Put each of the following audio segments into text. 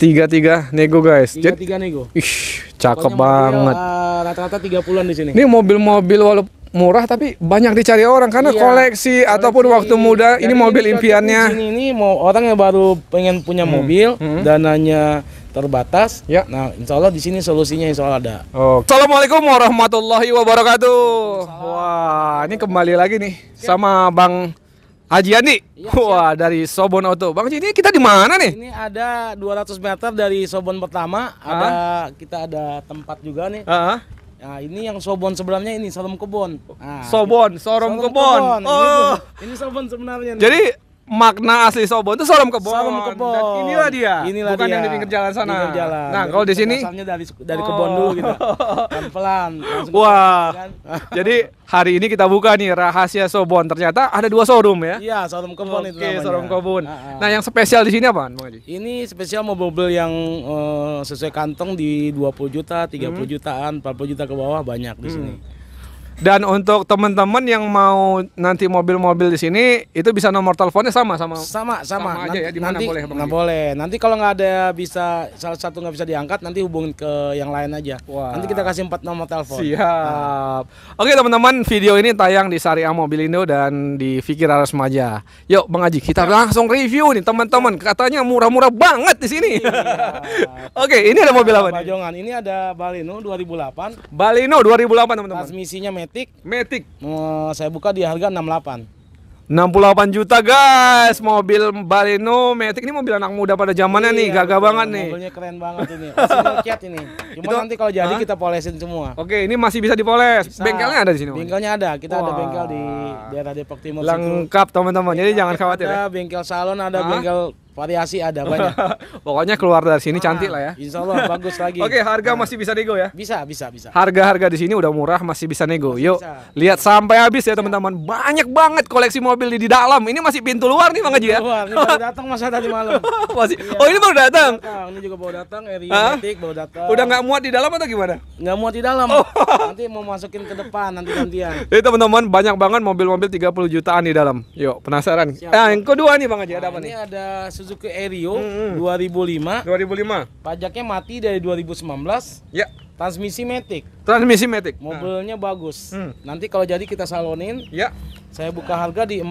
tiga tiga nego guys tiga tiga nego ih cakep banget eh, rata-rata tiga puluhan di sini ini mobil-mobil walaupun murah tapi banyak dicari orang karena iya, koleksi, koleksi ataupun waktu muda ini mobil ini impiannya ini, mau orang yang baru pengen punya hmm. mobil hmm. dananya terbatas ya nah insyaallah di sini solusinya insya ada oh. Assalamualaikum warahmatullahi wabarakatuh wah ini kembali lagi nih sama Bang Haji Andi. Iya, Wah, siap. dari Sobon Auto. Bang ini kita di mana nih? Ini ada 200 meter dari Sobon pertama, uh ada kita ada tempat juga nih. Uh Nah, ini yang Sobon sebenarnya ini Sorom Kebon. Nah, Sobon, Sorom, Sorom Kebon. Kebon. Oh. Ini, ini Sobon sebenarnya nih. Jadi makna asli Sobon itu Sorom Kebon. Sorom Kebon. Dan inilah dia. Inilah Bukan dia. yang di pinggir jalan sana. Pinggir jalan. Nah, kalau di sini asalnya dari dari oh. Kebon dulu gitu. Pelan-pelan. Oh. Wah. Kan. Jadi hari ini kita buka nih rahasia Sobon. Ternyata ada dua showroom ya. Iya, Sorom Kebon itu Oke, Sorom Kebon. Ah, ah. Nah, yang spesial di sini apa, Bang Haji? Ini spesial mobil yang uh, sesuai kantong di 20 juta, 30 hmm. jutaan, 40 juta ke bawah banyak di hmm. sini. Dan untuk teman-teman yang mau nanti mobil-mobil di sini itu bisa nomor teleponnya sama sama. Sama sama, sama aja ya, nanti, ya di mana boleh Bang. Nggak boleh. Nanti kalau nggak ada bisa salah satu nggak bisa diangkat nanti hubungin ke yang lain aja. Wah. Nanti kita kasih empat nomor telepon. Siap. Nah. Oke teman-teman, video ini tayang di Mobil Indo dan di Fikir Aras Maja. Yuk Bang Aji, kita langsung review nih teman-teman. Katanya murah-murah banget di sini. Ya. Oke, ini ada mobil apa nih? Ini ada Balino 2008. Balino 2008 teman-teman. Transmisinya metik Matic. Matic. Mau saya buka di harga 68. 68 juta guys mobil Baleno Matic ini mobil anak muda pada zamannya iya, nih gagah betul, banget mobilnya nih mobilnya keren banget ini kiat ini cuma Itu, nanti kalau jadi huh? kita polesin semua oke ini masih bisa dipoles bisa. bengkelnya ada di sini bengkelnya ada kita Wah. ada bengkel di daerah Depok Timur lengkap teman-teman jadi jangan khawatir ada ya. bengkel salon ada huh? bengkel Variasi ada banyak. Pokoknya keluar dari sini ah, cantik lah ya. Insya Allah bagus lagi. Oke, harga nah. masih bisa nego ya? Bisa, bisa, bisa. Harga-harga di sini udah murah, masih bisa nego. Masih Yuk, bisa. lihat sampai habis ya teman-teman. Banyak banget koleksi mobil di, di dalam. Ini masih pintu luar nih Bang Haji ya. Luar, ini baru datang masa tadi malam. masih. Iya. Oh, ini baru datang. Ini juga baru datang, Eriotik baru datang. Udah nggak muat di dalam atau gimana? Nggak muat di dalam. Oh. Nanti mau masukin ke depan nanti gantian. Jadi teman-teman banyak banget mobil-mobil 30 jutaan di dalam. Yuk, penasaran? Eh, yang kedua nih Bang Haji, nah, ada apa ini nih? ada Suzuki Suzuki Aerio mm -hmm. 2005. 2005. Pajaknya mati dari 2019. Ya. Transmisi metik. Transmisi metik. Mobilnya nah. bagus. Hmm. Nanti kalau jadi kita salonin. Ya. Saya buka harga di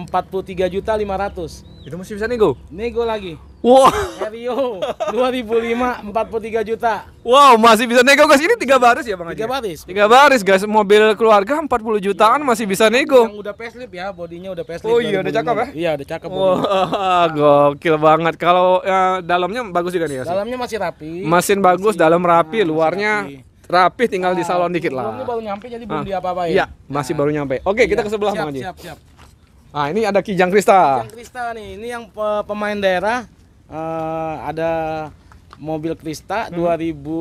tiga juta ratus. Itu masih bisa nego. Nego lagi. Wow. RIO 2005 43 juta. Wow, masih bisa nego guys. Ini tiga baris ya, Bang Tiga baris. Tiga baris guys, mobil keluarga 40 jutaan iya. masih bisa nego. Yang udah facelift ya, bodinya udah facelift. Oh iya, udah cakep ya? Iya, udah cakep. Wow, gokil banget. Kalau ya, dalamnya bagus juga nih ya. Dalamnya masih rapi. Mesin bagus, masih, dalam rapi, nah, luarnya rapi rapi tinggal di ah, salon dikit lah. Ini baru nyampe jadi belum ah. diapa-apain. Iya, masih nah. baru nyampe. Oke, iya, kita ke sebelah Bang Haji. Siap, siap. Nah, ini ada Kijang Krista. Kijang Krista nih, ini yang pemain daerah uh, ada mobil Krista hmm.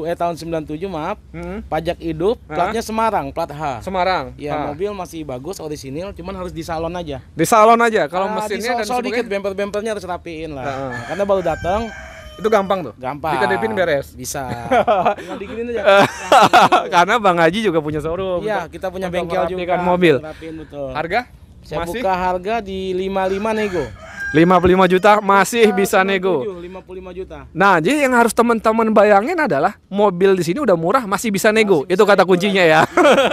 2000 eh tahun 97 maaf. Hmm. Pajak hidup, platnya Semarang, plat H. Semarang. Ya, ha. mobil masih bagus orisinil, cuman harus di salon aja. Di salon aja. Kalau uh, mesinnya di so, dan sebagainya dikit bemper-bempernya harus rapiin lah. Ha. Karena baru datang itu gampang tuh. Gampang. kita Dikedipin beres. Bisa. dikitin aja. Karena Bang Haji juga punya showroom. Iya, kita punya bengkel juga. mobil. rapiin, betul. Harga? Saya Masih? buka harga di 55 nego. 55 juta masih nah, bisa nego. 55 juta. Nah, jadi yang harus teman-teman bayangin adalah mobil di sini udah murah masih bisa nego. Masih itu bisa kata kuncinya ya.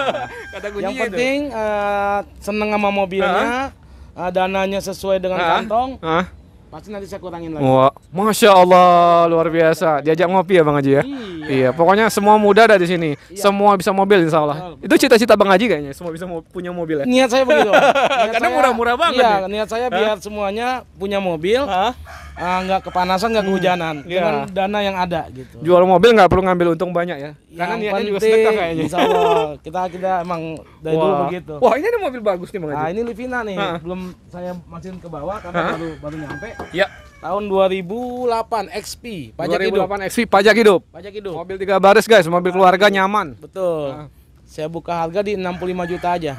kata kuncinya. Yang penting uh, seneng sama mobilnya, uh -huh. Eh, uh, dananya sesuai dengan uh -huh. kantong. Uh -huh Pasti nanti saya kurangin lagi. Wah, masya Allah, luar biasa. Diajak ngopi ya Bang Haji ya. Iya. iya pokoknya semua muda ada di sini. Iya. Semua bisa mobil Insya Allah. Itu cita-cita Bang Haji kayaknya, semua bisa punya mobil ya. Niat saya begitu. Karena murah-murah banget. Iya, nih. Ya? niat saya biar ha? semuanya punya mobil. Ha? Ah, nggak uh, kepanasan nggak hmm. kehujanan hmm, iya. dengan dana yang ada gitu jual mobil nggak perlu ngambil untung banyak ya yang karena niatnya juga sedekah kayaknya insya Allah kita kita emang dari wah. dulu begitu wah ini ada mobil bagus nih bang nah ini Livina nih ha. belum saya masukin ke bawah karena ha. baru baru nyampe ya tahun 2008 XP pajak 2008 hidup 2008 XP pajak hidup pajak hidup mobil tiga baris guys mobil nah, keluarga nyaman betul ha. saya buka harga di 65 juta aja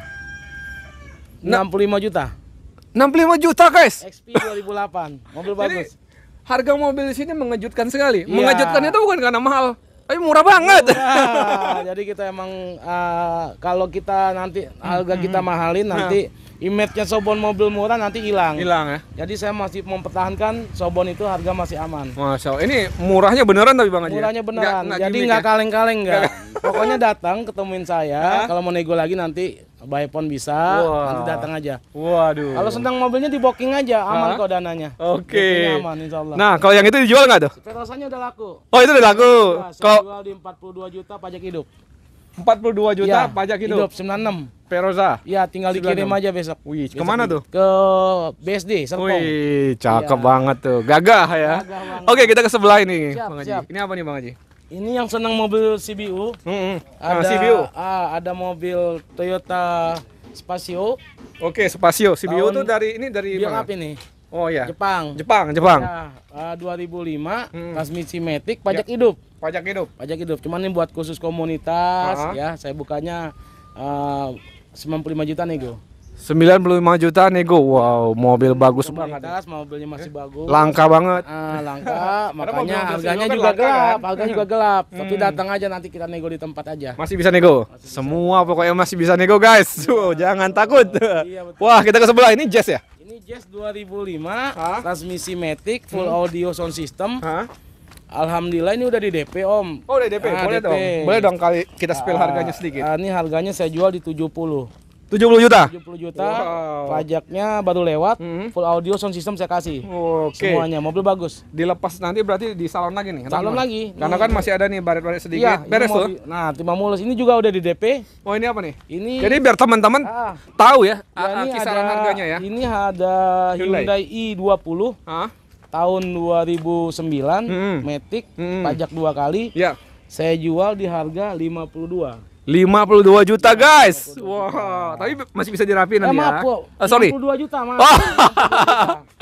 65 nah. juta 65 juta guys. XP 2008, mobil bagus. harga mobil di sini mengejutkan sekali. yeah. Mengejutkannya itu bukan karena mahal, tapi murah banget. Murah. Jadi kita emang uh, kalau kita nanti harga kita mahalin nanti nah. image-nya Sobon mobil murah nanti hilang. Hilang ya. Jadi saya masih mempertahankan Sobon itu harga masih aman. Masya Allah. Ini murahnya beneran tapi Bang aja ya? Murahnya beneran. gak, gak Jadi nggak ya? kaleng-kaleng nggak. Pokoknya datang ketemuin saya. Kalau mau nego lagi nanti By phone bisa, Wah. nanti datang aja. Waduh. Kalau senang mobilnya di booking aja, aman Hah? kok dananya. Oke. Okay. Aman insyaallah. Nah, kalau yang itu dijual nggak tuh? Petrosannya udah laku. Oh, itu udah laku. Nah, iya, kalau jual di 42 juta pajak hidup. 42 juta ya, pajak hidup. Hidup 96. Perosa. Iya, tinggal 96. dikirim aja besok. Wih, besok kemana tuh? Ke BSD Serpong. Wih, cakep ya. banget tuh. Gagah ya. Gagah Oke, kita ke sebelah ini, siap, Bang Haji. Siap. Ini apa nih, Bang Haji? ini yang senang mobil CBU. Mm -hmm. Ah, ada nah, CBU. Ah, ada mobil Toyota Spacio. Oke, okay, Spacio. CBU itu dari ini dari mana? apa ini? Oh ya. Jepang. Jepang, Jepang. Ya, uh, 2005 hmm. transmisi metik pajak ya. hidup. Pajak hidup. Pajak hidup. Cuman ini buat khusus komunitas uh ah. -huh. ya. Saya bukanya ah, uh, 95 juta nih, Go. 95 juta nego. Wow, mobil iya, bagus banget. Kualitas mobilnya masih bagus. Langka banget. Uh, langka, makanya harganya kan juga langka, gelap, kan? harganya juga gelap. Hmm. Tapi datang aja nanti kita nego di tempat aja. Masih bisa nego. Masih Semua pokoknya masih bisa nego, guys. Ya. jangan takut. Iya, Wah, kita ke sebelah. Ini Jazz ya? Ini Jazz 2005, Hah? transmisi matic, full hmm. audio sound system. Hah? Alhamdulillah ini udah di DP Om. Oh, udah DP. Ah, boleh DP. dong. Boleh dong kali kita spill ah, harganya sedikit. Ah, ini harganya saya jual di 70. 70 juta. 70 juta. Wow. Pajaknya baru lewat, hmm. full audio sound system saya kasih. Oke. Okay. Semuanya mobil bagus. Dilepas nanti berarti di salon lagi nih. Salon lagi. Karena nih. kan masih ada nih baret-baret sedikit. Ya, Beres tuh. Nah, timah mulus ini juga udah di DP. Oh, ini apa nih? Ini Jadi biar teman-teman ah, tahu ya, ya kisaran ada, harganya ya. Ini ada Hyundai, Hyundai i20. Ah. Tahun 2009, hmm. Matic, hmm. pajak dua kali. Ya. Saya jual di harga 52. 52 juta guys. Wah, wow. tapi masih bisa dirapiin eh, nanti ya. Maaf, ya. Uh, sorry. 52 juta, maaf. Oh.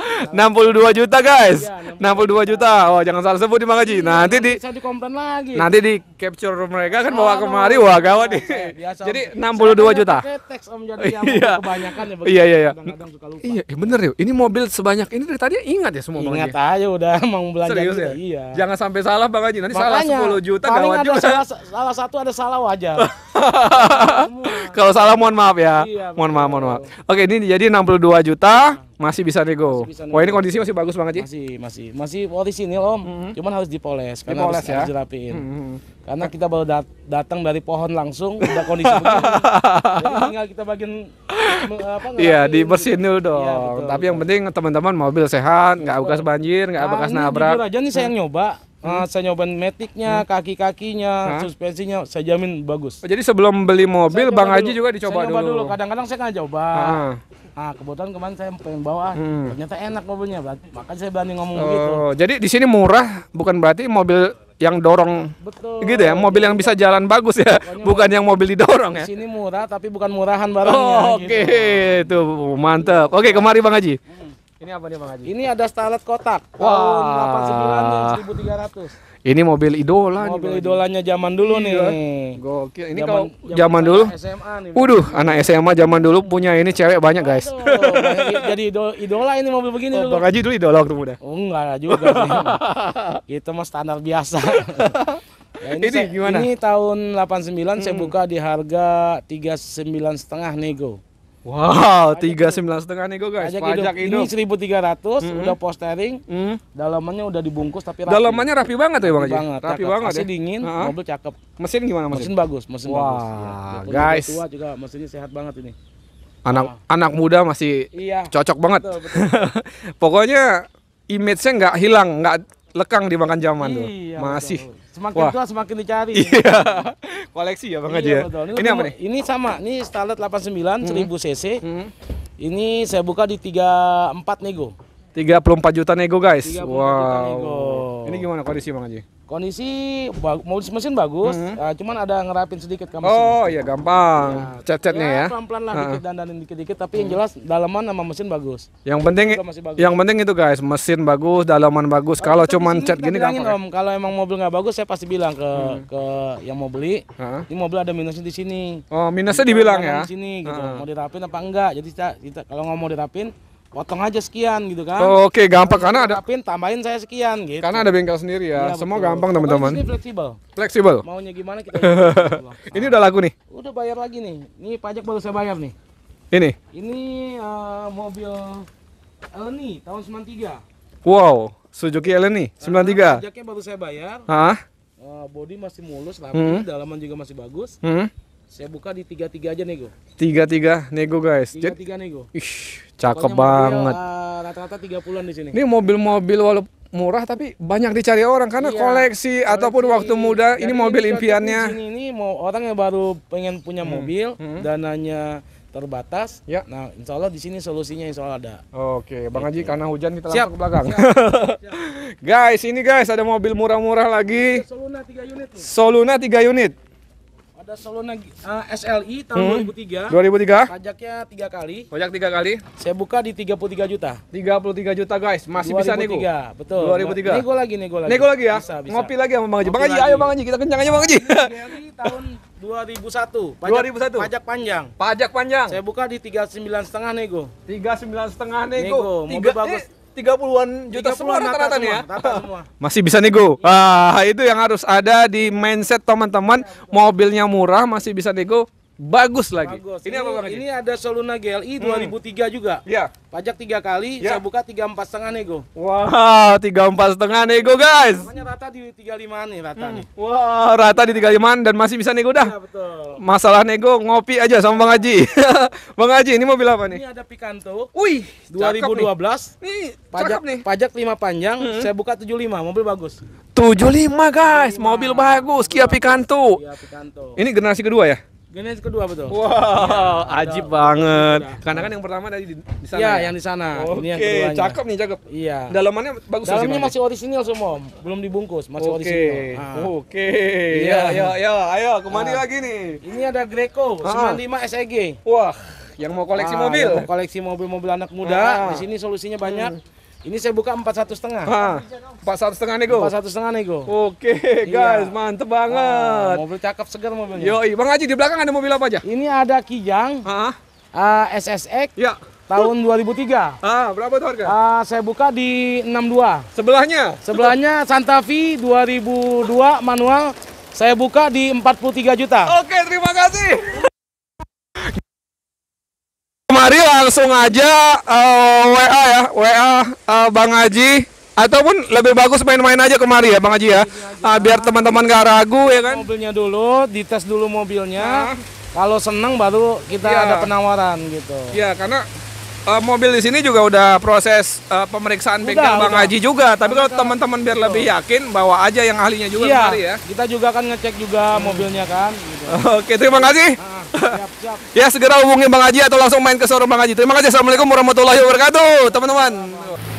62 juta guys. 62 iya, juta. Oh, jangan salah sebut di Bang Haji. Iya, nanti di saya dikomplain lagi. Nanti di capture mereka kan oh, bawa kemari wah gawat nih. jadi 62 juta. Teks om jadi iya. kebanyakan ya Iya iya iya. Kadang suka lupa. Iya, eh, bener ya. Ini mobil sebanyak ini dari tadi ingat ya semua Ingat aja udah mau belanja Serius ya? Iya. Jangan sampai salah Bang Haji. Nanti Makanya, salah 10 juta gawat juga. Salah, salah satu ada salah wajar. Kalau salah mohon maaf ya. Iya, mohon maaf, mohon maaf. Oke, ini jadi 62 juta masih bisa nego. Masih bisa nego. Wah, ini kondisi masih bagus banget, sih. Masih, masih. Masih orisinil, Om. Mm -hmm. Cuman harus dipoles, karena dipoles, harus, ya? harus dirapiin. Mm -hmm. Karena kita baru dat datang dari pohon langsung udah kondisi begini. Jadi tinggal kita bagian Iya, di bersihin dulu dong. Ya, Tapi yang penting teman-teman mobil sehat, nggak bekas banjir, nggak nah, bekas nabrak. Jujur aja nih saya yang nyoba Uh, saya nyobain metiknya, hmm. kaki-kakinya, suspensinya, saya jamin bagus. Oh, jadi sebelum beli mobil, Bang Haji juga dicoba saya dulu. Kadang-kadang saya nggak coba. Ah. Nah, kebetulan kemarin saya pengen bawa, hmm. ternyata enak mobilnya, makanya saya berani ngomong gitu. oh, gitu. Jadi di sini murah, bukan berarti mobil yang dorong Betul. gitu ya mobil yang bisa jalan bagus ya Pokoknya bukan yang mobil didorong ya sini murah tapi bukan murahan barangnya oh, oke okay. gitu. tuh mantap oke okay, kemari bang Haji ini apa nih Bang Haji? Ini ada starlet kotak tahun Wah. 89 1300. Ini mobil idola Mobil idolanya zaman dulu iya. nih. Gokil. Ini kalau zaman, dulu SMA nih. Waduh, anak SMA zaman dulu punya ini cewek banyak, guys. jadi idola ini mobil begini oh, dulu. Bang Haji dulu idola waktu muda. Oh, enggak juga sih. Itu mah standar biasa. Ya, ini, ini saya, gimana? Ini tahun 89 saya hmm. buka di harga 39 setengah nego. Wow, tiga sembilan setengah nih guys. Pajak, hidup. hidup. Ini seribu tiga ratus, udah postering, mm -hmm. dalamannya udah dibungkus tapi rapi. Dalamannya rapi banget ya bang Rapi Banget, rapi cakep. banget. Masih ya? dingin, uh mobil cakep. Mesin gimana mesin? Mesin bagus, mesin wow, bagus. Wah, ya. guys. Tua juga mesinnya sehat banget ini. Anak anak muda masih iya, cocok banget. Betul, betul. Pokoknya image-nya nggak hilang, nggak lekang dimakan zaman iya, tuh. Masih. Betul. Semakin Wah. tua semakin dicari. Iya. Koleksi ya Bang iya, Haji iya, ya. Ini, ini apa nih? Ini sama, ini Starlet 89 hmm. 1000 cc. Hmm. Ini saya buka di 34 nego. 34 juta nego guys. 34 wow. Juta nego. Ini gimana kondisi Bang Haji? Kondisi mesin bagus, mm -hmm. uh, cuman ada ngerapin sedikit ke Oh iya gampang, ya, cat-catnya ya, ya. Pelan-pelan ya. lah, uh -huh. dikit dan dikit-dikit, tapi yang hmm. jelas dalaman sama mesin bagus. Yang penting, bagus. yang penting itu guys, mesin bagus, dalaman bagus. Oh, kalau cuman cat gini gampang. Ya? Om, kalau emang mobil nggak bagus, saya pasti bilang ke hmm. ke yang mau beli, huh? ini mobil ada minusnya di sini. Oh minusnya dibilang ya? Di sini, gitu. Uh -huh. Mau dirapin apa enggak? Jadi kita, kita kalau nggak mau dirapin, potong aja sekian gitu kan. Oh, Oke, okay. gampang karena ada pin tambahin saya sekian gitu. Karena ada bengkel sendiri ya. ya Semua gampang teman-teman. Ini fleksibel. Fleksibel. Maunya gimana kita. nah, ini udah lagu nih. Udah bayar lagi nih. Ini pajak baru saya bayar nih. Ini. Ini uh, mobil Eleni tahun 93. Wow, Suzuki nah, sembilan 93. Pajaknya baru saya bayar. Hah? Uh, body masih mulus tapi hmm. dalaman juga masih bagus. Hmm. Saya buka di tiga tiga aja nego. Tiga tiga nego guys. Tiga tiga nego. Ih, cakep Pokoknya banget. Eh, rata-rata tiga -rata puluhan di sini. Ini mobil-mobil walaupun murah tapi banyak dicari orang karena iya, koleksi, koleksi ataupun waktu muda ini mobil impiannya. Ini, ini mau orang yang baru pengen punya hmm. mobil hmm. dananya terbatas. Ya. Nah, insya Allah di sini solusinya insya Allah ada. Oke, Bang Haji, gitu. karena hujan kita Siap. ke belakang. Siap. Siap. guys, ini guys ada mobil murah-murah lagi. Soluna tiga unit. Soluna 3 unit ada Solo uh, eh, SLI tahun hmm. 2003. 2003. Pajaknya tiga kali. Pajak tiga kali. Saya buka di 33 juta. 33 juta guys, masih 2003, bisa nego. betul. 2003. Nego lagi, nego lagi. Nego lagi ya. Bisa, bisa. Ngopi lagi sama Bang Haji. Bang Haji, ayo Bang Haji, kita kencang aja Bang Haji. tahun 2001. Pajak, 2001. Pajak panjang. Pajak panjang. Saya buka di 39 setengah nego. 39 setengah nego. Nego, mobil Tiga, bagus. Eh, tiga puluhan juta 30 semua rata-rata nih ya. Masih bisa nego. Ah, itu yang harus ada di mindset teman-teman. Mobilnya murah masih bisa nego. Bagus lagi. Bagus. Ini, ini apa bang Ini ada Soluna GLI hmm. 2003 juga. Iya. Pajak tiga kali, ya. saya buka tiga empat setengah nego. Wah, wow, tiga empat setengah nego guys. Namanya rata di tiga lima nih rata hmm. nih. Wah, wow, rata di tiga lima dan masih bisa nego dah. Ya, betul. Masalah nego ngopi aja sama bang Haji. bang Haji, ini mobil apa nih? Ini ada Picanto. Wih, 2012. Nih. Ini pajak nih. Pajak lima panjang, hmm. saya buka tujuh lima mobil bagus. 75 guys, 75. mobil iya. bagus, Kia Picanto. Kia Picanto. Ini generasi kedua ya? Genesis kedua betul. Wow, ya, ajib banget. Ya. Karena kan yang pertama tadi di, di sana. Iya, ya? yang di sana. Oke, ini yang cakep nih, cakep. Iya. Dalamannya bagus Dalamnya masih orisinil semua, belum dibungkus, masih okay. orisinil. Ah. Oke. Okay. Iya, ya, ya, ya ayo kemari ah. lagi nih. Ini ada Greco ah. 95 SEG. Wah, yang mau koleksi ah, mobil. koleksi mobil-mobil anak muda, ah. di sini solusinya banyak. Hmm ini saya buka empat satu setengah. Empat satu setengah nego. Empat satu setengah nego. Oke okay, iya. guys, iya. mantep banget. Uh, mobil cakep segar mobilnya. Yoi, Bang Haji di belakang ada mobil apa aja? Ini ada Kijang, ah. uh, SSX, ya. tahun 2003. Ah, berapa tuh harga? Uh, saya buka di enam dua. Sebelahnya? Sebelahnya Santa Fe dua manual. Saya buka di empat puluh tiga juta. Oke, okay, terima kasih. langsung aja uh, eh, WA ya, WA uh, eh, Bang Haji ataupun lebih bagus main-main aja kemari ya Bang Haji ya. Uh, biar teman-teman gak ragu ya kan. Mobilnya dulu, dites dulu mobilnya. Nah. Kalau seneng baru kita ya. ada penawaran gitu. Iya, karena uh, mobil di sini juga udah proses uh, pemeriksaan bengkel Bang udah. Haji juga. Tapi kalau teman-teman biar lebih yakin, bawa aja yang ahlinya juga iya, kemari ya. Kita juga kan ngecek juga hmm. mobilnya kan. Gitu. Oke, terima kasih. Uh ya segera hubungi Bang Haji atau langsung main ke showroom Bang Haji. Terima kasih. Assalamualaikum warahmatullahi wabarakatuh, teman-teman.